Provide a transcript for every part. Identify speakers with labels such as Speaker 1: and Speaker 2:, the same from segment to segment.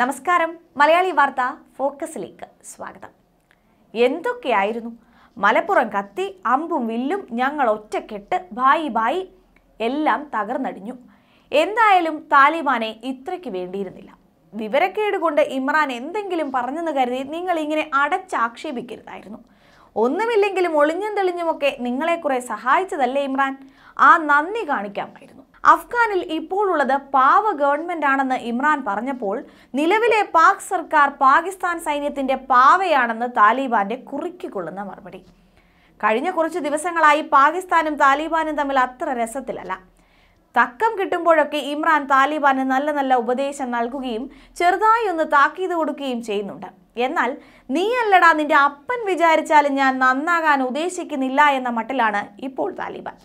Speaker 1: നമസ്കാരം മലയാളി വാർത്ത ഫോക്കസിലേക്ക് സ്വാഗതം എന്തൊക്കെയായിരുന്നു മലപ്പുറം കത്തി അമ്പും വില്ലും ഞങ്ങൾ ഒറ്റക്കെട്ട് ബായി ബായി എല്ലാം തകർന്നടിഞ്ഞു എന്തായാലും താലിബാനെ ഇത്രയ്ക്ക് വേണ്ടിയിരുന്നില്ല വിവരക്കേട് കൊണ്ട് ഇമ്രാൻ എന്തെങ്കിലും പറഞ്ഞെന്ന് കരുതി നിങ്ങൾ ഇങ്ങനെ അടച്ചാക്ഷേപിക്കരുതായിരുന്നു ഒന്നുമില്ലെങ്കിലും ഒളിഞ്ഞും തെളിഞ്ഞുമൊക്കെ നിങ്ങളെ കുറെ സഹായിച്ചതല്ലേ ഇമ്രാൻ ആ നന്ദി കാണിക്കാമായിരുന്നു അഫ്ഗാനിൽ ഇപ്പോഴുള്ളത് പാവ ഗവൺമെന്റ് ആണെന്ന് ഇമ്രാൻ പറഞ്ഞപ്പോൾ നിലവിലെ പാക് സർക്കാർ പാകിസ്ഥാൻ സൈന്യത്തിന്റെ പാവയാണെന്ന് താലിബാന്റെ കുറുക്കിക്കൊള്ളുന്ന മറുപടി കഴിഞ്ഞ കുറച്ച് ദിവസങ്ങളായി പാകിസ്ഥാനും താലിബാനും തമ്മിൽ അത്ര രസത്തിലല്ല തക്കം കിട്ടുമ്പോഴൊക്കെ ഇമ്രാൻ താലിബാന് നല്ല നല്ല ഉപദേശം നൽകുകയും ചെറുതായി ഒന്ന് താക്കീത് കൊടുക്കുകയും ചെയ്യുന്നുണ്ട് എന്നാൽ നീയല്ലടാ നിന്റെ അപ്പൻ വിചാരിച്ചാലും ഞാൻ നന്നാകാൻ ഉദ്ദേശിക്കുന്നില്ല എന്ന മട്ടിലാണ് ഇപ്പോൾ താലിബാൻ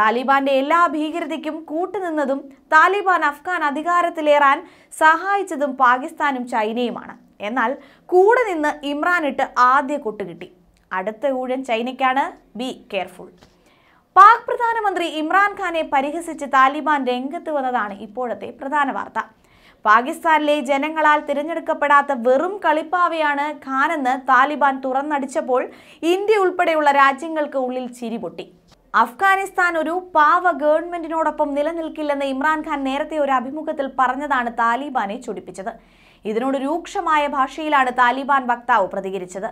Speaker 1: താലിബാന്റെ എല്ലാ ഭീകരതയ്ക്കും കൂട്ടുനിന്നതും താലിബാൻ അഫ്ഗാൻ അധികാരത്തിലേറാൻ സഹായിച്ചതും പാകിസ്ഥാനും ചൈനയുമാണ് എന്നാൽ കൂടെ നിന്ന് ഇമ്രാനിട്ട് ആദ്യ കൊട്ടുകിട്ടി അടുത്ത ഊഴൻ ചൈനയ്ക്കാണ് ബി കെയർഫുൾ പാക് പ്രധാനമന്ത്രി ഇമ്രാൻഖാനെ പരിഹസിച്ച് താലിബാൻ രംഗത്ത് വന്നതാണ് ഇപ്പോഴത്തെ പ്രധാന വാർത്ത പാകിസ്ഥാനിലെ ജനങ്ങളാൽ തിരഞ്ഞെടുക്കപ്പെടാത്ത വെറും കളിപ്പാവയാണ് ഖാനെന്ന് താലിബാൻ തുറന്നടിച്ചപ്പോൾ ഇന്ത്യ ഉൾപ്പെടെയുള്ള രാജ്യങ്ങൾക്ക് ഉള്ളിൽ ചിരിപൊട്ടി അഫ്ഗാനിസ്ഥാൻ ഒരു പാവ ഗവൺമെന്റിനോടൊപ്പം നിലനിൽക്കില്ലെന്ന് ഇമ്രാൻഖാൻ നേരത്തെ ഒരു അഭിമുഖത്തിൽ പറഞ്ഞതാണ് താലിബാനെ ചൊടിപ്പിച്ചത് ഇതിനോട് രൂക്ഷമായ ഭാഷയിലാണ് താലിബാൻ വക്താവ് പ്രതികരിച്ചത്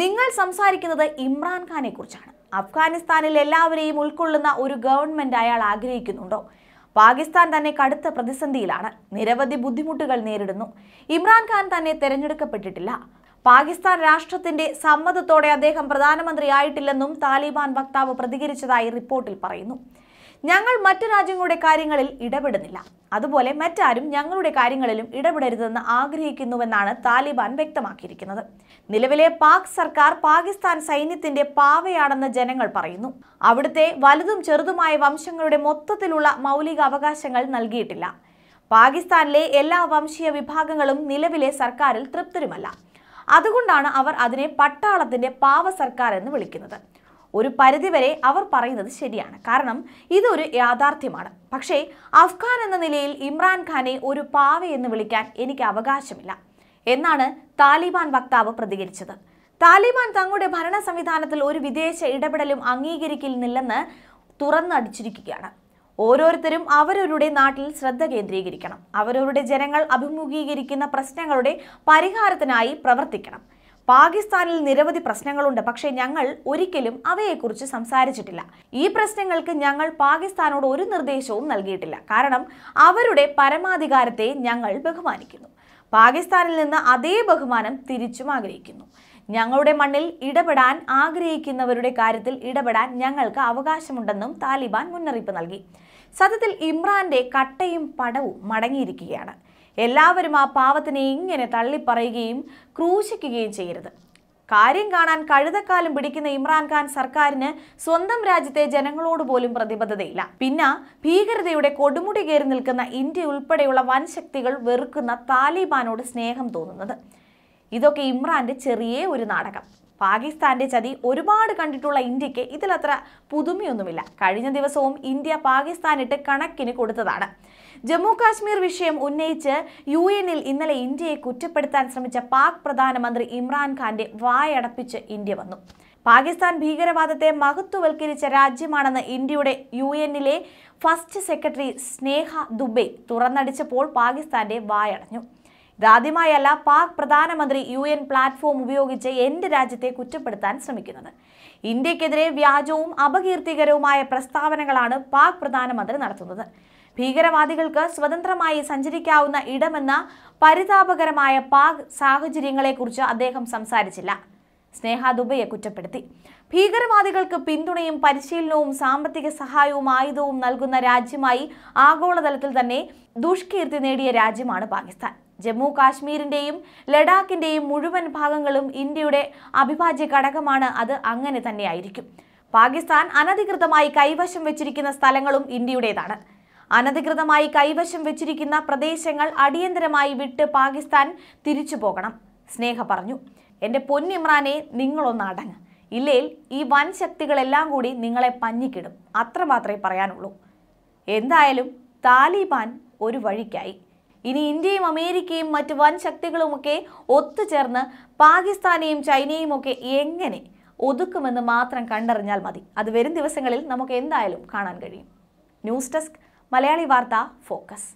Speaker 1: നിങ്ങൾ സംസാരിക്കുന്നത് ഇമ്രാൻഖാനെ കുറിച്ചാണ് അഫ്ഗാനിസ്ഥാനിൽ എല്ലാവരെയും ഉൾക്കൊള്ളുന്ന ഒരു ഗവൺമെന്റ് അയാൾ ആഗ്രഹിക്കുന്നുണ്ടോ പാകിസ്ഥാൻ തന്നെ കടുത്ത പ്രതിസന്ധിയിലാണ് നിരവധി ബുദ്ധിമുട്ടുകൾ നേരിടുന്നു ഇമ്രാൻഖാൻ തന്നെ തെരഞ്ഞെടുക്കപ്പെട്ടിട്ടില്ല പാകിസ്ഥാൻ രാഷ്ട്രത്തിന്റെ സമ്മതത്തോടെ അദ്ദേഹം പ്രധാനമന്ത്രിയായിട്ടില്ലെന്നും താലിബാൻ വക്താവ് പ്രതികരിച്ചതായി റിപ്പോർട്ടിൽ പറയുന്നു ഞങ്ങൾ മറ്റു രാജ്യങ്ങളുടെ കാര്യങ്ങളിൽ ഇടപെടുന്നില്ല അതുപോലെ മറ്റാരും ഞങ്ങളുടെ കാര്യങ്ങളിലും ഇടപെടരുതെന്ന് ആഗ്രഹിക്കുന്നുവെന്നാണ് താലിബാൻ വ്യക്തമാക്കിയിരിക്കുന്നത് നിലവിലെ പാക് സർക്കാർ പാകിസ്ഥാൻ സൈന്യത്തിന്റെ പാവയാണെന്ന് ജനങ്ങൾ പറയുന്നു അവിടുത്തെ വലുതും ചെറുതുമായ വംശങ്ങളുടെ മൊത്തത്തിലുള്ള മൗലിക അവകാശങ്ങൾ നൽകിയിട്ടില്ല പാകിസ്ഥാനിലെ എല്ലാ വംശീയ വിഭാഗങ്ങളും നിലവിലെ സർക്കാരിൽ തൃപ്തരുമല്ല അതുകൊണ്ടാണ് അവർ അതിനെ പട്ടാളത്തിൻ്റെ പാവ സർക്കാർ എന്ന് വിളിക്കുന്നത് ഒരു പരിധിവരെ അവർ പറയുന്നത് ശരിയാണ് കാരണം ഇതൊരു യാഥാർത്ഥ്യമാണ് പക്ഷേ അഫ്ഗാൻ എന്ന നിലയിൽ ഇമ്രാൻഖാനെ ഒരു പാവയെന്ന് വിളിക്കാൻ എനിക്ക് അവകാശമില്ല എന്നാണ് താലിബാൻ വക്താവ് പ്രതികരിച്ചത് താലിബാൻ തങ്ങളുടെ ഭരണ സംവിധാനത്തിൽ ഒരു വിദേശ ഇടപെടലും അംഗീകരിക്കില്ലെന്ന് തുറന്നടിച്ചിരിക്കുകയാണ് ഓരോരുത്തരും അവരവരുടെ നാട്ടിൽ ശ്രദ്ധ കേന്ദ്രീകരിക്കണം അവരവരുടെ ജനങ്ങൾ അഭിമുഖീകരിക്കുന്ന പ്രശ്നങ്ങളുടെ പരിഹാരത്തിനായി പ്രവർത്തിക്കണം പാകിസ്ഥാനിൽ നിരവധി പ്രശ്നങ്ങളുണ്ട് പക്ഷേ ഞങ്ങൾ ഒരിക്കലും അവയെക്കുറിച്ച് സംസാരിച്ചിട്ടില്ല ഈ പ്രശ്നങ്ങൾക്ക് ഞങ്ങൾ പാകിസ്ഥാനോട് ഒരു നിർദ്ദേശവും നൽകിയിട്ടില്ല കാരണം അവരുടെ പരമാധികാരത്തെ ഞങ്ങൾ ബഹുമാനിക്കുന്നു പാകിസ്ഥാനിൽ നിന്ന് അതേ ബഹുമാനം തിരിച്ചും ആഗ്രഹിക്കുന്നു ഞങ്ങളുടെ മണ്ണിൽ ഇടപെടാൻ ആഗ്രഹിക്കുന്നവരുടെ കാര്യത്തിൽ ഇടപെടാൻ ഞങ്ങൾക്ക് അവകാശമുണ്ടെന്നും താലിബാൻ മുന്നറിയിപ്പ് നൽകി സത്യത്തിൽ ഇമ്രാന്റെ കട്ടയും പടവും മടങ്ങിയിരിക്കുകയാണ് എല്ലാവരും ആ പാവത്തിനെ ഇങ്ങനെ തള്ളിപ്പറയുകയും ക്രൂശിക്കുകയും ചെയ്യരുത് കാര്യം കാണാൻ കഴുതക്കാലം പിടിക്കുന്ന ഇമ്രാൻഖാൻ സർക്കാരിന് സ്വന്തം രാജ്യത്തെ ജനങ്ങളോട് പോലും പ്രതിബദ്ധതയില്ല പിന്നെ ഭീകരതയുടെ കൊടുമുടി കയറി നിൽക്കുന്ന ഇന്ത്യ ഉൾപ്പെടെയുള്ള വൻശക്തികൾ വെറുക്കുന്ന താലിബാനോട് സ്നേഹം തോന്നുന്നത് ഇതൊക്കെ ഇമ്രാന്റെ ചെറിയ ഒരു നാടകം പാകിസ്ഥാന്റെ ചതി ഒരുപാട് കണ്ടിട്ടുള്ള ഇന്ത്യക്ക് ഇതിലത്ര പുതുമയൊന്നുമില്ല കഴിഞ്ഞ ദിവസവും ഇന്ത്യ പാകിസ്ഥാനിട്ട് കണക്കിന് കൊടുത്തതാണ് ജമ്മു കാശ്മീർ വിഷയം ഉന്നയിച്ച് യു എനിൽ ഇന്നലെ ഇന്ത്യയെ കുറ്റപ്പെടുത്താൻ ശ്രമിച്ച പാക് പ്രധാനമന്ത്രി ഇമ്രാൻഖാന്റെ വായടപ്പിച്ച് ഇന്ത്യ വന്നു പാകിസ്ഥാൻ ഭീകരവാദത്തെ മഹത്വവൽക്കരിച്ച രാജ്യമാണെന്ന് ഇന്ത്യയുടെ യു എന്നിലെ ഫസ്റ്റ് സെക്രട്ടറി സ്നേഹ ദുബെ തുറന്നടിച്ചപ്പോൾ പാകിസ്ഥാന്റെ വായടഞ്ഞു ഇതാദ്യമായല്ല പാക് പ്രധാനമന്ത്രി യു എൻ പ്ലാറ്റ്ഫോം ഉപയോഗിച്ച് എൻ്റെ രാജ്യത്തെ കുറ്റപ്പെടുത്താൻ ശ്രമിക്കുന്നത് ഇന്ത്യക്കെതിരെ വ്യാജവും അപകീർത്തികരവുമായ പ്രസ്താവനകളാണ് പാക് പ്രധാനമന്ത്രി നടത്തുന്നത് ഭീകരവാദികൾക്ക് സ്വതന്ത്രമായി സഞ്ചരിക്കാവുന്ന ഇടമെന്ന പരിതാപകരമായ പാക് സാഹചര്യങ്ങളെക്കുറിച്ച് അദ്ദേഹം സംസാരിച്ചില്ല സ്നേഹ ദുബയെ കുറ്റപ്പെടുത്തി ഭീകരവാദികൾക്ക് പിന്തുണയും പരിശീലനവും സാമ്പത്തിക സഹായവും ആയുധവും നൽകുന്ന രാജ്യമായി ആഗോളതലത്തിൽ തന്നെ ദുഷ്കീർത്തി നേടിയ രാജ്യമാണ് പാകിസ്ഥാൻ ജമ്മു കാശ്മീരിൻ്റെയും ലഡാക്കിൻ്റെയും മുഴുവൻ ഭാഗങ്ങളും ഇന്ത്യയുടെ അവിഭാജ്യ ഘടകമാണ് അത് അങ്ങനെ തന്നെയായിരിക്കും പാകിസ്ഥാൻ അനധികൃതമായി കൈവശം വെച്ചിരിക്കുന്ന സ്ഥലങ്ങളും ഇന്ത്യയുടേതാണ് അനധികൃതമായി കൈവശം വെച്ചിരിക്കുന്ന പ്രദേശങ്ങൾ അടിയന്തരമായി വിട്ട് പാകിസ്ഥാൻ തിരിച്ചു പോകണം സ്നേഹ പറഞ്ഞു എൻ്റെ പൊന്നിമ്രാനെ നിങ്ങളൊന്ന് അടങ്ങ് ഇല്ലേൽ ഈ വൻ ശക്തികളെല്ലാം കൂടി നിങ്ങളെ പഞ്ഞിക്കിടും അത്രമാത്രമേ പറയാനുള്ളൂ എന്തായാലും താലിബാൻ ഒരു വഴിക്കായി ഇനി ഇന്ത്യയും അമേരിക്കയും മറ്റ് വൻ ശക്തികളുമൊക്കെ ഒത്തുചേർന്ന് പാകിസ്ഥാനെയും ചൈനയും ഒക്കെ എങ്ങനെ ഒതുക്കുമെന്ന് മാത്രം കണ്ടറിഞ്ഞാൽ മതി അത് വരും ദിവസങ്ങളിൽ നമുക്ക് എന്തായാലും കാണാൻ കഴിയും ന്യൂസ് ഡെസ്ക് മലയാളി വാർത്ത ഫോക്കസ്